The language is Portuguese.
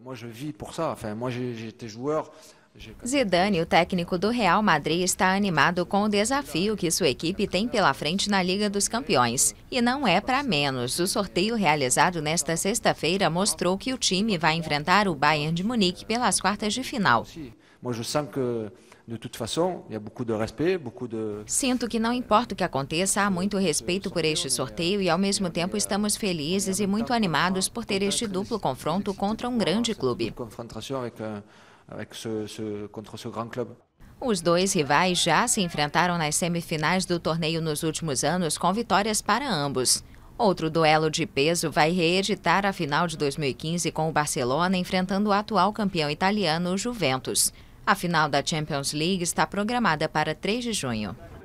moi, je vis pour ça. Enfin, moi, j'étais joueur Zidane, o técnico do Real Madrid, está animado com o desafio que sua equipe tem pela frente na Liga dos Campeões. E não é para menos. O sorteio realizado nesta sexta-feira mostrou que o time vai enfrentar o Bayern de Munique pelas quartas de final. Sinto que não importa o que aconteça, há muito respeito por este sorteio e ao mesmo tempo estamos felizes e muito animados por ter este duplo confronto contra um grande clube avec ce, ce, contre ce grand club. Os dois rivais já se enfrentaram nas semifinais do torneio nos últimos anos, com vitórias para ambos. Outro duelo de peso vai reeditar a final de 2015 com o Barcelona enfrentando o atual campeão italiano, Juventus. A final da Champions League está programada para 3 de junho.